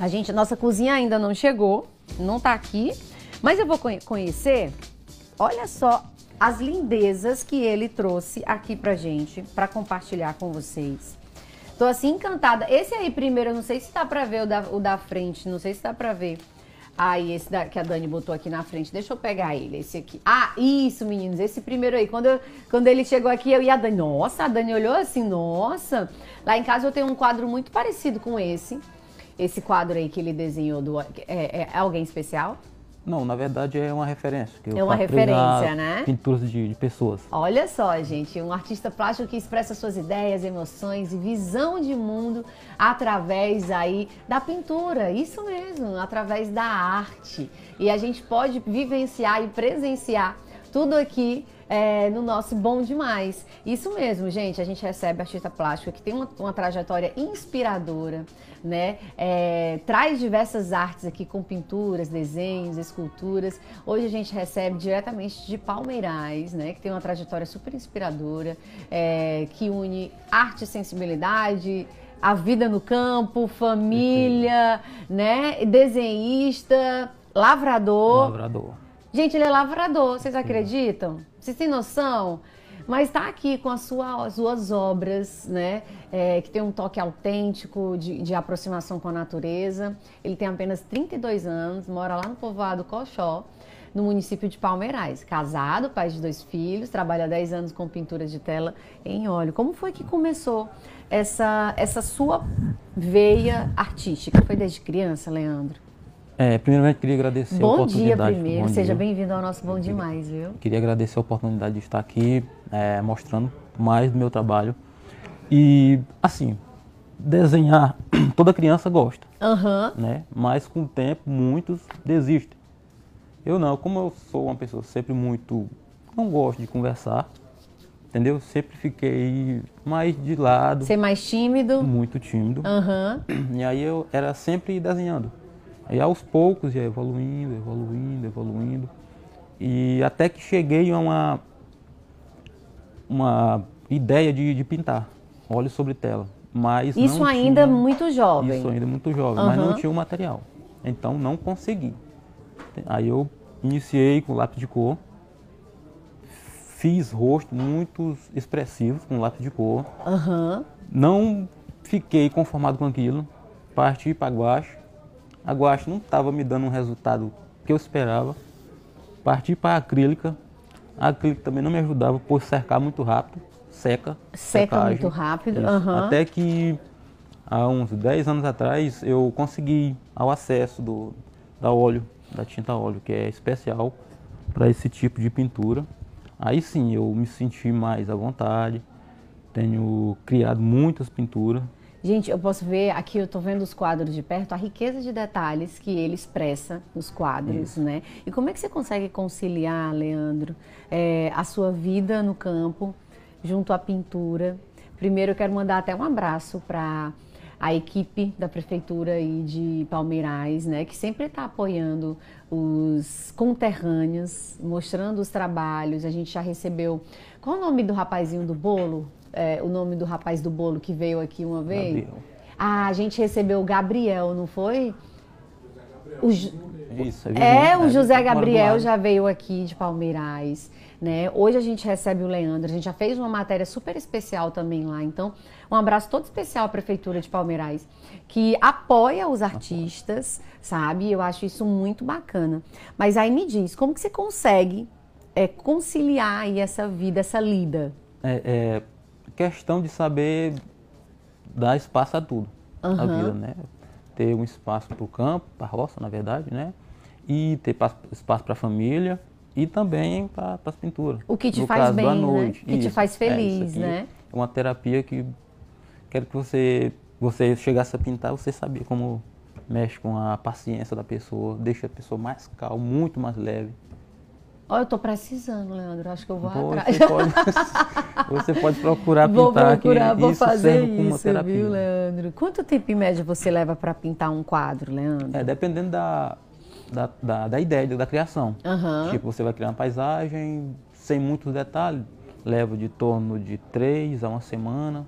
A gente, nossa cozinha ainda não chegou, não tá aqui, mas eu vou conhecer. Olha só as lindezas que ele trouxe aqui pra gente, pra compartilhar com vocês. Tô assim encantada. Esse aí primeiro, eu não sei se dá pra ver o da, o da frente, não sei se dá pra ver. Aí, ah, esse da, que a Dani botou aqui na frente. Deixa eu pegar ele, esse aqui. Ah, isso, meninos, esse primeiro aí. Quando, eu, quando ele chegou aqui, eu e a Dani. Nossa, a Dani olhou assim, nossa. Lá em casa eu tenho um quadro muito parecido com esse esse quadro aí que ele desenhou do, é, é, é alguém especial? Não, na verdade é uma referência. é uma referência, né? Pinturas de, de, pessoas. Olha só, gente, um artista plástico que expressa suas ideias, emoções e visão de mundo através aí da pintura, isso mesmo, através da arte. E a gente pode vivenciar e presenciar tudo aqui é, no nosso Bom Demais. Isso mesmo, gente, a gente recebe artista plástico que tem uma, uma trajetória inspiradora, né? É, traz diversas artes aqui com pinturas, desenhos, esculturas. Hoje a gente recebe diretamente de Palmeirais, né? Que tem uma trajetória super inspiradora, é, que une arte e sensibilidade a vida no campo, família, né? Desenhista, lavrador. Lavrador. Gente, ele é lavrador, vocês acreditam? Vocês têm noção? Mas está aqui com as suas, as suas obras, né? É, que tem um toque autêntico de, de, aproximação com a natureza. Ele tem apenas 32 anos, mora lá no povoado Colchó, no município de Palmeirais. Casado, pai de dois filhos, trabalha há 10 anos com pinturas de tela em óleo. Como foi que começou essa, essa sua veia artística? Foi desde criança, Leandro? É, primeiramente queria agradecer bom a oportunidade. Dia primeiro. Bom seja bem-vindo ao nosso Bom Demais, viu? Queria agradecer a oportunidade de estar aqui é, mostrando mais do meu trabalho. E, assim, desenhar, toda criança gosta, uhum. né? Mas com o tempo muitos desistem. Eu não, como eu sou uma pessoa sempre muito, não gosto de conversar, entendeu? Sempre fiquei mais de lado. Ser mais tímido? Muito tímido. Uhum. E aí eu era sempre desenhando. Aí aos poucos ia evoluindo, evoluindo, evoluindo. E até que cheguei a uma, uma ideia de, de pintar óleo sobre tela. Mas isso ainda é tinha, muito jovem. Isso ainda é muito jovem, uhum. mas não tinha o material. Então não consegui. Aí eu iniciei com lápis de cor. Fiz rosto muito expressivo com lápis de cor. Uhum. Não fiquei conformado com aquilo. Parti para guache a guache não estava me dando um resultado que eu esperava. Parti para a acrílica. A acrílica também não me ajudava por secar muito rápido. Seca. Seca secagem. muito rápido. Uhum. Até que há uns 10 anos atrás eu consegui ao acesso do da óleo, da tinta óleo, que é especial para esse tipo de pintura. Aí sim eu me senti mais à vontade. Tenho criado muitas pinturas Gente, eu posso ver aqui, eu estou vendo os quadros de perto, a riqueza de detalhes que ele expressa nos quadros, Isso. né? E como é que você consegue conciliar, Leandro, é, a sua vida no campo junto à pintura? Primeiro, eu quero mandar até um abraço para a equipe da prefeitura e de Palmeirais, né, que sempre está apoiando os conterrâneos, mostrando os trabalhos. A gente já recebeu. Qual é o nome do rapazinho do bolo? é, o nome do rapaz do bolo que veio aqui uma vez? Gabriel. Ah, a gente recebeu o Gabriel, não foi? O Isso, é, o tá José Gabriel já veio aqui de Palmeiras. Né? Hoje a gente recebe o Leandro, a gente já fez uma matéria super especial também lá. Então, um abraço todo especial à Prefeitura de Palmeiras, que apoia os artistas, sabe? Eu acho isso muito bacana. Mas aí me diz, como que você consegue é, conciliar aí essa vida, essa lida? É, é, questão de saber dar espaço a tudo uhum. na vida, né? Ter um espaço para o campo, para a roça, na verdade, né? E ter espaço para a família e também para as pinturas. O que te no faz caso, bem, noite. né? O que isso. te faz é, feliz, é, né? É uma terapia que quero que você, você chegasse a pintar, você sabia como mexe com a paciência da pessoa, deixa a pessoa mais calma, muito mais leve. Ó, oh, eu estou precisando, Leandro. Acho que eu vou Boa, atrás. Você pode, você pode procurar pintar vou procurar, aqui. Vou isso fazer isso, viu, Leandro? Quanto tempo em média você leva para pintar um quadro, Leandro? É, dependendo da, da, da, da ideia, da criação. Uhum. Tipo, você vai criar uma paisagem sem muitos detalhes. Leva de torno de três a uma semana,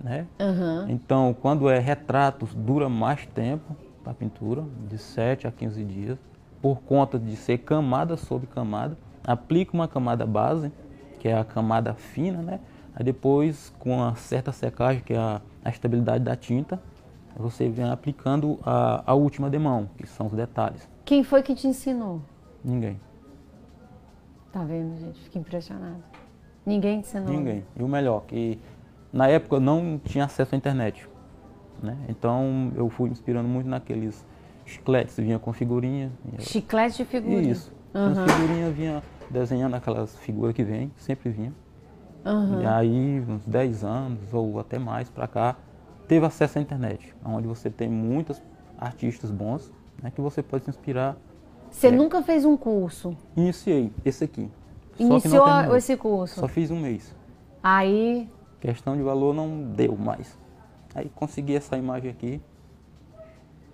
né? Uhum. Então, quando é retratos, dura mais tempo a pintura, de 7 a 15 dias por conta de ser camada sobre camada, aplica uma camada base, que é a camada fina, né? Aí depois, com uma certa secagem, que é a, a estabilidade da tinta, você vem aplicando a, a última demão, que são os detalhes. Quem foi que te ensinou? Ninguém. Tá vendo, gente? Fiquei impressionado. Ninguém te ensinou? Ninguém. E o melhor, que na época eu não tinha acesso à internet. Né? Então eu fui me inspirando muito naqueles chicletes, vinha com figurinha. Chiclete de figurinha? Isso. Uhum. Com figurinha vinha desenhando aquelas figuras que vem, sempre vinha. Uhum. E aí, uns 10 anos ou até mais para cá, teve acesso à internet, onde você tem muitos artistas bons né, que você pode se inspirar. Você é. nunca fez um curso? Iniciei, esse aqui. Iniciou esse curso? Só fiz um mês. Aí? Questão de valor não deu mais. Aí consegui essa imagem aqui,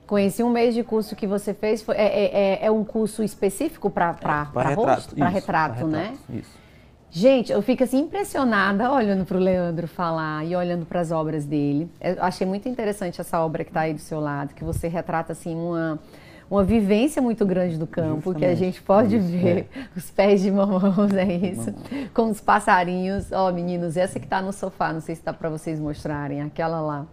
Conheci um mês de curso que você fez. Foi, é, é, é, é um curso específico para é, retrato, rosto? Para retrato, retrato, né? Isso. Gente, eu fico assim impressionada olhando para o Leandro falar e olhando para as obras dele. Eu achei muito interessante essa obra que está aí do seu lado, que você retrata assim uma uma vivência muito grande do campo, Justamente. que a gente pode isso, ver é. os pés de mamãos, é isso, com os passarinhos. Ó, oh, meninos, essa que está no sofá, não sei se está para vocês mostrarem, aquela lá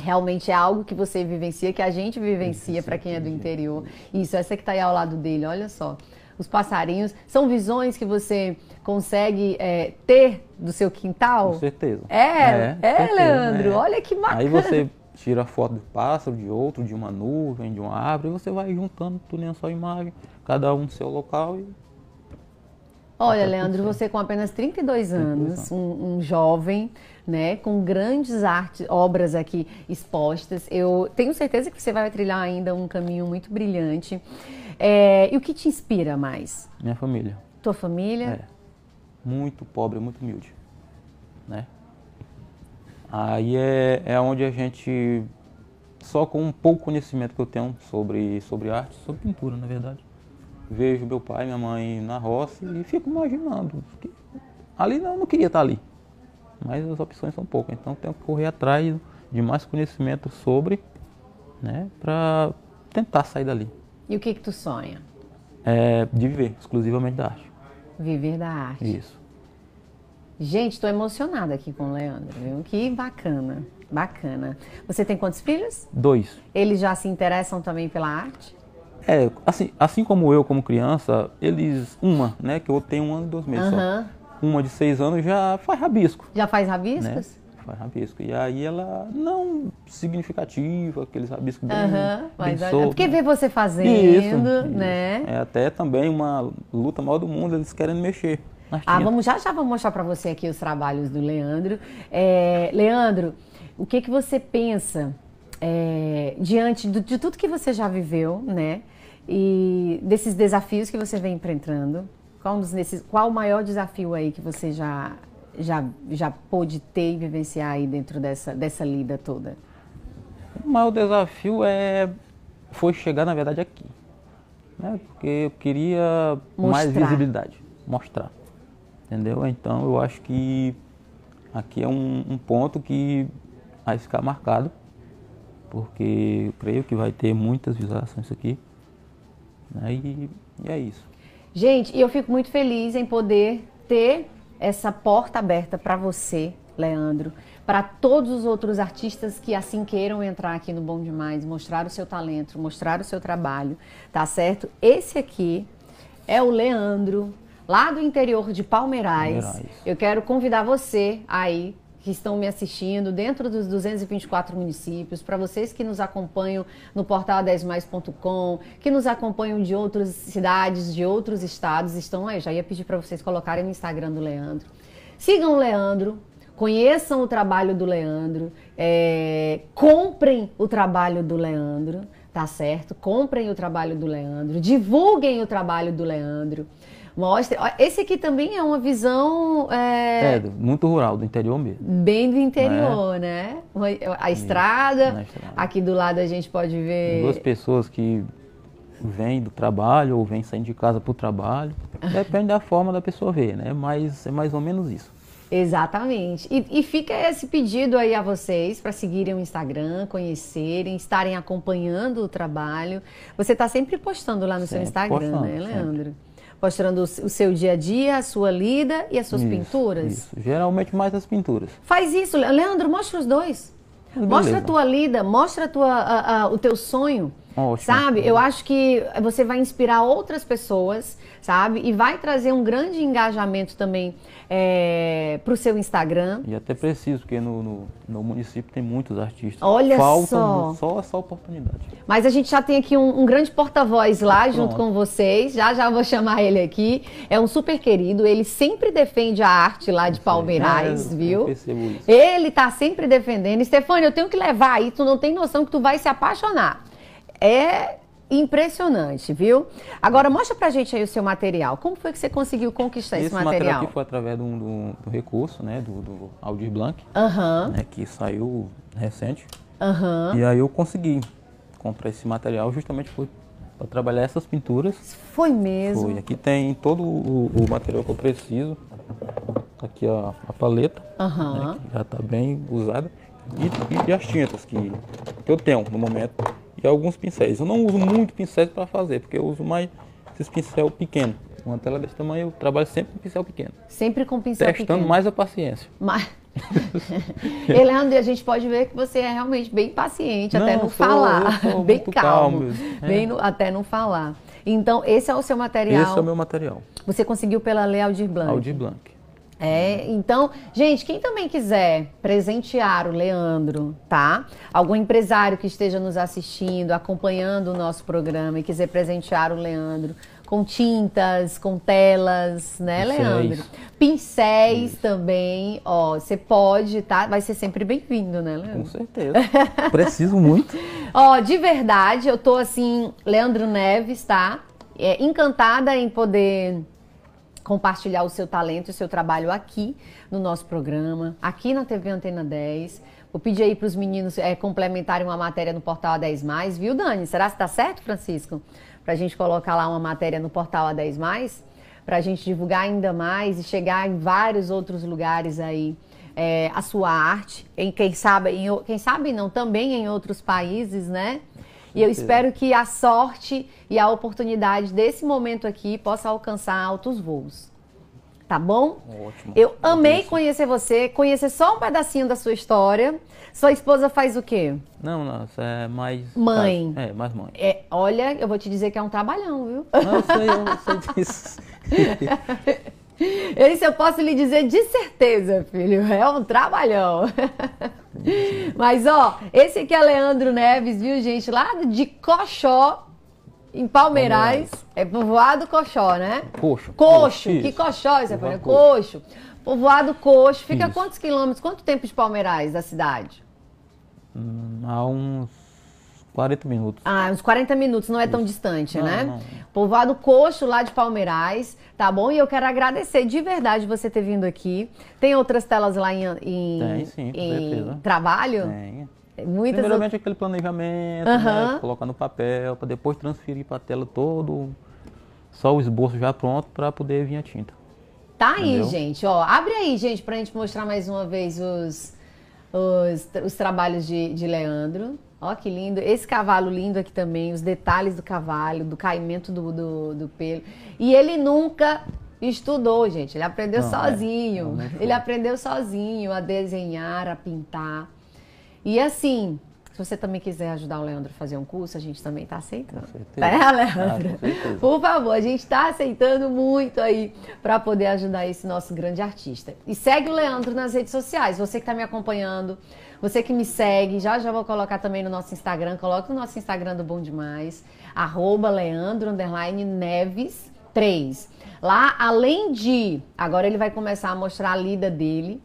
realmente é algo que você vivencia, que a gente vivencia para quem é do interior. Isso, essa que está aí ao lado dele, olha só. Os passarinhos, são visões que você consegue é, ter do seu quintal? Com certeza. É, é, é certeza, Leandro, né? olha que bacana. Aí você tira a foto do pássaro, de outro, de uma nuvem, de uma árvore, e você vai juntando tudo em sua imagem, cada um no seu local e Olha, Leandro, você com apenas 32 anos, um, um jovem, né, com grandes artes, obras aqui expostas, eu tenho certeza que você vai trilhar ainda um caminho muito brilhante. É, e o que te inspira mais? Minha família. Tua família? É. Muito pobre, muito humilde, né? Aí é, é onde a gente, só com um pouco conhecimento que eu tenho sobre, sobre arte, sobre pintura, na verdade, vejo meu pai e minha mãe na roça e fico imaginando. Que ali não, eu não queria estar ali. Mas as opções são poucas, então tenho que correr atrás de mais conhecimento sobre, né, para tentar sair dali. E o que que tu sonha? É, de viver exclusivamente da arte. Viver da arte. Isso. Gente, estou emocionada aqui com o Leandro, viu? Que bacana, bacana. Você tem quantos filhos? Dois. Eles já se interessam também pela arte? É, assim, assim como eu, como criança, eles. Uma, né? Que eu tenho um ano e dois meses uhum. só. Uma de seis anos já faz rabisco. Já faz rabiscos? Né? Faz rabisco. E aí ela não significativa, aqueles rabiscos bem, uhum, bem mas solto, é Porque né? vê você fazendo, isso, né? É até também uma luta maior do mundo, eles querem mexer. Ah, vamos já já vamos mostrar para você aqui os trabalhos do Leandro. É, Leandro, o que que você pensa é, diante do, de tudo que você já viveu, né? E desses desafios que você vem enfrentando, qual, um desses, qual o maior desafio aí que você já, já, já pôde ter e vivenciar aí dentro dessa, dessa lida toda? O maior desafio é, foi chegar, na verdade, aqui. Né? Porque eu queria mostrar. mais visibilidade, mostrar. Entendeu? Então eu acho que aqui é um, um ponto que vai ficar marcado porque eu creio que vai ter muitas visualizações aqui. Né? E, e é isso. Gente, eu fico muito feliz em poder ter essa porta aberta para você, Leandro, para todos os outros artistas que assim queiram entrar aqui no Bom Demais, mostrar o seu talento, mostrar o seu trabalho, tá certo? Esse aqui é o Leandro, lá do interior de Palmeiras. Palmeiras. Eu quero convidar você aí que estão me assistindo dentro dos 224 municípios, para vocês que nos acompanham no portal 10mais.com, que nos acompanham de outras cidades, de outros estados, estão aí. Já ia pedir para vocês colocarem no Instagram do Leandro. Sigam o Leandro, conheçam o trabalho do Leandro, é, comprem o trabalho do Leandro, tá certo? Comprem o trabalho do Leandro, divulguem o trabalho do Leandro. Mostra. Esse aqui também é uma visão. É, é muito rural, do interior mesmo. Bem do interior, né? Né? é. né? A estrada, estrada. Aqui do lado a gente pode ver. Duas pessoas que vêm do trabalho ou vêm saindo de casa para o trabalho. Depende da forma da pessoa ver, né? Mas é mais ou menos isso. Exatamente. E, e, fica esse pedido aí a vocês para seguirem o Instagram, conhecerem, estarem acompanhando o trabalho. Você está sempre postando lá no sempre seu Instagram, postando, né, Leandro? Sempre mostrando o seu dia a dia, a sua lida e as suas isso, pinturas. Isso. Geralmente mais as pinturas. Faz isso, Leandro, mostra os dois. Beleza. Mostra a tua lida, mostra a tua, a, a, o teu sonho. Ótimo. Sabe? Eu acho que você vai inspirar outras pessoas, sabe? E vai trazer um grande engajamento também é, eh, para o seu Instagram. E até preciso, porque no, no, no município tem muitos artistas. Olha só. só essa oportunidade. Mas a gente já tem aqui um, um grande porta-voz lá Pronto. junto com vocês. Já já vou chamar ele aqui. É um super querido. Ele sempre defende a arte lá de Palmeiras, é, viu? Ele tá sempre defendendo. Stefani, eu tenho que levar aí. Tu não tem noção que tu vai se apaixonar é impressionante, viu? Agora, mostra pra gente aí o seu material. Como foi que você conseguiu conquistar esse, esse material? Esse material aqui foi através do, do, do recurso, né, do, do Aldir Blanc, uhum. né, que saiu recente. Uhum. E aí eu consegui comprar esse material justamente por para trabalhar essas pinturas. Foi mesmo? Foi. Aqui tem todo o, o material que eu preciso. Aqui a, a paleta, uhum. né, que já está bem usada. E, e, as tintas que, que eu tenho no momento e alguns pincéis. Eu não uso muito pincéis para fazer, porque eu uso mais esses pincel pequeno. Uma tela desse tamanho eu trabalho sempre com pincel pequeno. Sempre com pincel Testando pequeno. Testando mais a paciência. Mas... Leandro, a gente pode ver que você é realmente bem paciente, não, até não sou, falar. bem calmo. calmo é. bem no, até não falar. Então, esse é o seu material. Esse é o meu material. Você conseguiu pela Lei Aldir Blanc. Aldir Blanc. É, então, gente, quem também quiser presentear o Leandro, tá? Algum empresário que esteja nos assistindo, acompanhando o nosso programa e quiser presentear o Leandro com tintas, com telas, né, Pincéis. Leandro? Pincéis Isso. também, ó, você pode, tá? Vai ser sempre bem-vindo, né, Leandro? Com certeza. Preciso muito. ó, de verdade, eu tô assim, Leandro Neves, tá? É, encantada em poder compartilhar o seu talento e o seu trabalho aqui no nosso programa, aqui na TV Antena 10. Vou pedir aí para os meninos é, complementarem uma matéria no portal A10, viu, Dani? Será que está certo, Francisco? Para a gente colocar lá uma matéria no portal A10, para a gente divulgar ainda mais e chegar em vários outros lugares aí. É, a sua arte, em quem sabe, em, quem sabe não, também em outros países, né? E eu espero que a sorte e a oportunidade desse momento aqui possa alcançar altos voos. Tá bom? Ótimo. Eu amei conhecer você, conhecer só um pedacinho da sua história. Sua esposa faz o quê? Não, não, é mais. Mãe. Faz, é, mais mãe. É, olha, eu vou te dizer que é um trabalhão, viu? Não, eu sei, eu sei disso. Esse eu posso lhe dizer de certeza, filho. É um trabalhão. Mas, ó, esse aqui é Leandro Neves, viu, gente? Lá de Coxó, em Palmeiras. É povoado Coxó, né? Coxo. Coxo. Que Coxó, você falou? Coxo. Povoado Coxo. Fica quantos quilômetros, quanto tempo de Palmeiras da cidade? Hum, há uns 40 minutos. Ah, uns 40 minutos, não é tão distante, não, né? Não. Povoado Coxo, lá de Palmeirais, tá bom? E eu quero agradecer de verdade você ter vindo aqui. Tem outras telas lá em, em, Tem, sim, em trabalho? Tem. Muitas Primeiramente aquele planejamento, uhum. né? colocar no papel, para depois transferir para a tela todo, só o esboço já pronto para poder vir a tinta. Tá Entendeu? aí, gente. Ó, abre aí, gente, para a gente mostrar mais uma vez os, os, os trabalhos de, de Leandro. Ó, que lindo. Esse cavalo lindo aqui também, os detalhes do cavalo, do caimento do, do, do pelo. E ele nunca estudou, gente. Ele aprendeu Não, é. sozinho. É. ele aprendeu sozinho a desenhar, a pintar. E assim, se você também quiser ajudar o Leandro a fazer um curso, a gente também está aceitando. Com certeza. Tá, né, Leandro? Ah, Por favor, a gente está aceitando muito aí para poder ajudar esse nosso grande artista. E segue o Leandro nas redes sociais. Você que está me acompanhando, você que me segue, já já vou colocar também no nosso Instagram, coloca no nosso Instagram do Bom Demais, arroba Leandro Neves 3. Lá, além de, agora ele vai começar a mostrar a lida dele,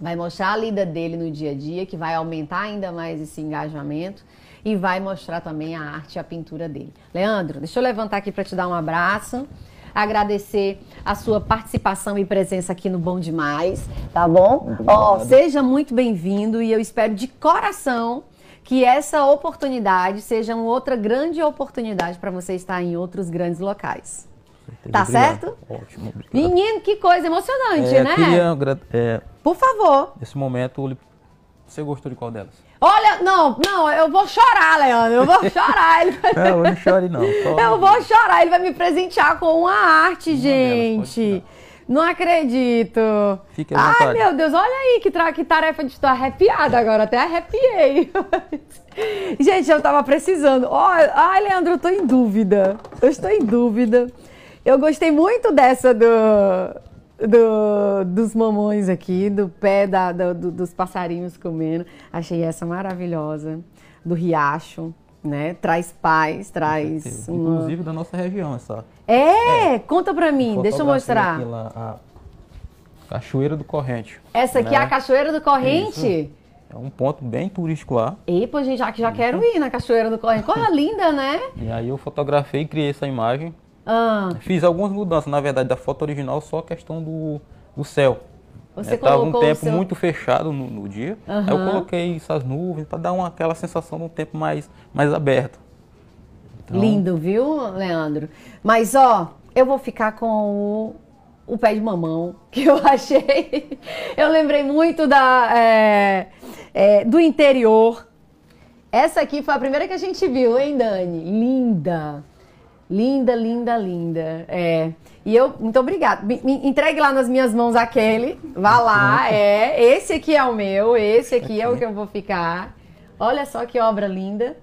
vai mostrar a lida dele no dia a dia, que vai aumentar ainda mais esse engajamento e vai mostrar também a arte e a pintura dele. Leandro, deixa eu levantar aqui para te dar um abraço agradecer a sua participação e presença aqui no Bom Demais, tá bom? Ó, oh, seja muito bem-vindo e eu espero de coração que essa oportunidade seja uma outra grande oportunidade para você estar em outros grandes locais. Entendi, tá certo? Ótimo. Obrigado. Menino, que coisa emocionante, é, né? Queria, é, Por favor. Nesse momento, você gostou de qual delas? Olha, não, não, eu vou chorar, Leandro, eu vou chorar. Ele vai... Não, não chore não. Eu vou chorar, ele vai me presentear com uma arte, uma gente. Não acredito. Fique à Ai, meu Deus, olha aí que, tra... que tarefa de estar arrepiada agora, até arrepiei. gente, eu tava precisando. Oh, ai, Leandro, eu tô em dúvida. Eu estou em dúvida. Eu gostei muito dessa do, do, dos mamões aqui, do pé da, do, dos passarinhos comendo. Achei essa maravilhosa, do riacho. Né? Traz paz, traz. Uma... Inclusive da nossa região, essa. É, é. conta pra mim, deixa eu mostrar. Aquela, a Cachoeira do Corrente. Essa aqui é né? é a Cachoeira do Corrente? Isso. É um ponto bem turístico lá. E, pô, gente, já, já uhum. quero ir na Cachoeira do Corrente. Corra linda, né? E aí eu fotografei e criei essa imagem. Ah. Fiz algumas mudanças, na verdade, da foto original, só a questão do, do céu. Você é, tava um tempo seu... muito fechado no, no dia. Uhum. Aí eu coloquei essas nuvens para dar uma, aquela sensação de um tempo mais, mais aberto. Então... Lindo, viu, Leandro? Mas ó, eu vou ficar com o, o pé de mamão que eu achei. Eu lembrei muito da é, é, do interior. Essa aqui foi a primeira que a gente viu, hein, Dani? Linda. Linda, linda, linda. É. E eu, muito então, obrigada. Me, me entregue lá nas minhas mãos aquele. Vá lá, é. Esse aqui é o meu, esse aqui é o que eu vou ficar. Olha só que obra linda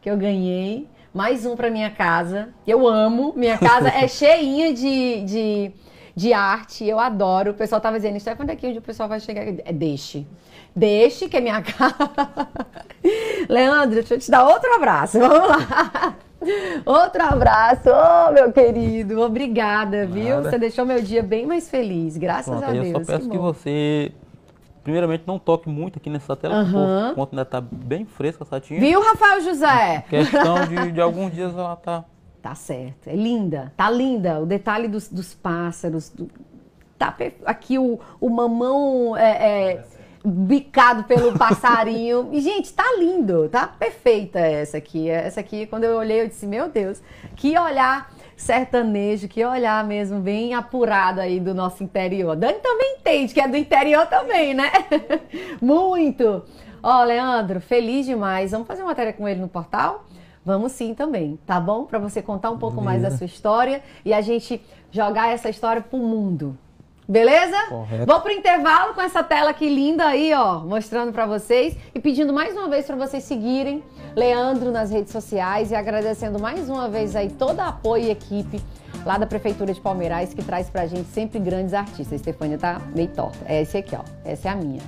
que eu ganhei. Mais um para minha casa. Eu amo. Minha casa é cheinha de, de, de arte. Eu adoro. O pessoal tava dizendo, Stefan, daqui onde é o pessoal vai chegar. É, deixe. Deixe que é minha casa. Leandro, deixa eu te dar outro abraço. Vamos lá. Outro abraço, oh, meu querido. Obrigada, Nada. viu? Você deixou meu dia bem mais feliz, graças Pronto, a Deus. Eu só peço que, que você Primeiramente, não toque muito aqui nessa tela, uhum. o conta ainda tá bem fresca essa tinta. Viu, Rafael José? Questão de, de alguns dias ela tá. Tá certo. É linda, tá linda. O detalhe dos, dos pássaros. Do... Tá aqui o, o mamão. É, é bicado pelo passarinho. E, gente, tá lindo, tá perfeita essa aqui. Essa aqui, quando eu olhei, eu disse, meu Deus, que olhar sertanejo, que olhar mesmo bem apurado aí do nosso interior. Dani também entende, que é do interior também, né? Muito! Ó, oh, Leandro, feliz demais. Vamos fazer uma matéria com ele no portal? Vamos sim também, tá bom? Para você contar um pouco Beleza. mais da sua história e a gente jogar essa história pro mundo. Beleza? Correto. Vou pro intervalo com essa tela aqui linda aí, ó, mostrando para vocês e pedindo mais uma vez para vocês seguirem Leandro nas redes sociais e agradecendo mais uma vez aí todo o apoio e equipe lá da Prefeitura de Palmeiras que traz pra gente sempre grandes artistas. A Estefânia tá meio torta. É esse aqui, ó. Essa é a minha.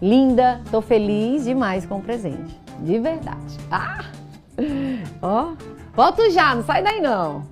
Linda, tô feliz demais com o presente. De verdade. Ah! Ó, volto já, não sai daí não.